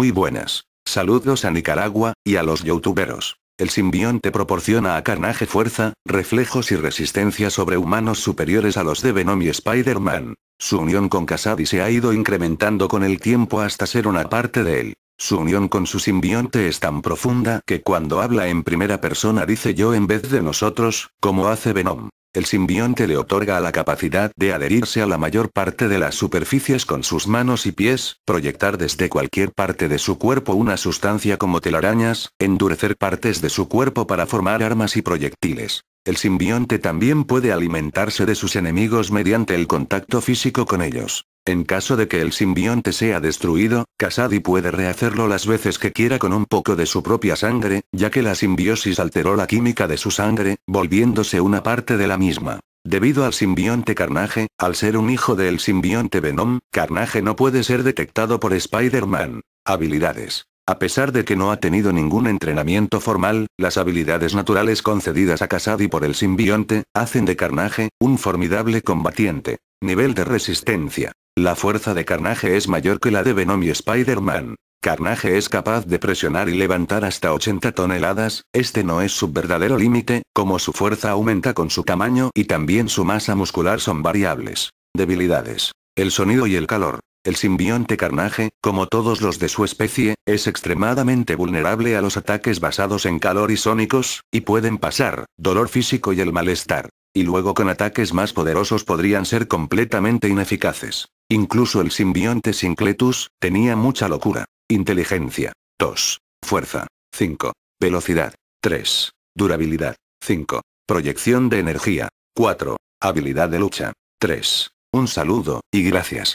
muy buenas. Saludos a Nicaragua, y a los youtuberos. El simbionte proporciona a Carnage fuerza, reflejos y resistencia sobrehumanos superiores a los de Venom y Spider-Man. Su unión con kasady se ha ido incrementando con el tiempo hasta ser una parte de él. Su unión con su simbionte es tan profunda que cuando habla en primera persona dice yo en vez de nosotros, como hace Venom. El simbionte le otorga la capacidad de adherirse a la mayor parte de las superficies con sus manos y pies, proyectar desde cualquier parte de su cuerpo una sustancia como telarañas, endurecer partes de su cuerpo para formar armas y proyectiles el simbionte también puede alimentarse de sus enemigos mediante el contacto físico con ellos. En caso de que el simbionte sea destruido, Kasadi puede rehacerlo las veces que quiera con un poco de su propia sangre, ya que la simbiosis alteró la química de su sangre, volviéndose una parte de la misma. Debido al simbionte Carnage, al ser un hijo del simbionte Venom, Carnage no puede ser detectado por Spider-Man. Habilidades. A pesar de que no ha tenido ningún entrenamiento formal, las habilidades naturales concedidas a Kasadi por el simbionte, hacen de Carnage, un formidable combatiente. Nivel de resistencia. La fuerza de Carnage es mayor que la de Venom y Spider-Man. Carnage es capaz de presionar y levantar hasta 80 toneladas, este no es su verdadero límite, como su fuerza aumenta con su tamaño y también su masa muscular son variables. Debilidades. El sonido y el calor. El simbionte carnaje, como todos los de su especie, es extremadamente vulnerable a los ataques basados en calor y sónicos, y pueden pasar, dolor físico y el malestar. Y luego con ataques más poderosos podrían ser completamente ineficaces. Incluso el simbionte Sincletus, tenía mucha locura. Inteligencia. 2. Fuerza. 5. Velocidad. 3. Durabilidad. 5. Proyección de energía. 4. Habilidad de lucha. 3. Un saludo, y gracias.